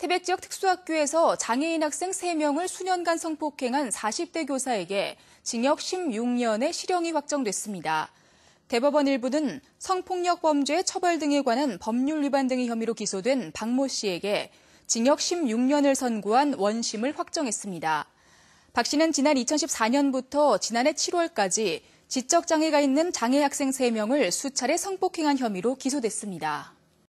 태백 지역 특수학교에서 장애인 학생 3명을 수년간 성폭행한 40대 교사에게 징역 16년의 실형이 확정됐습니다. 대법원 일부는 성폭력 범죄 처벌 등에 관한 법률 위반 등의 혐의로 기소된 박모 씨에게 징역 16년을 선고한 원심을 확정했습니다. 박 씨는 지난 2014년부터 지난해 7월까지 지적장애가 있는 장애 학생 3명을 수차례 성폭행한 혐의로 기소됐습니다.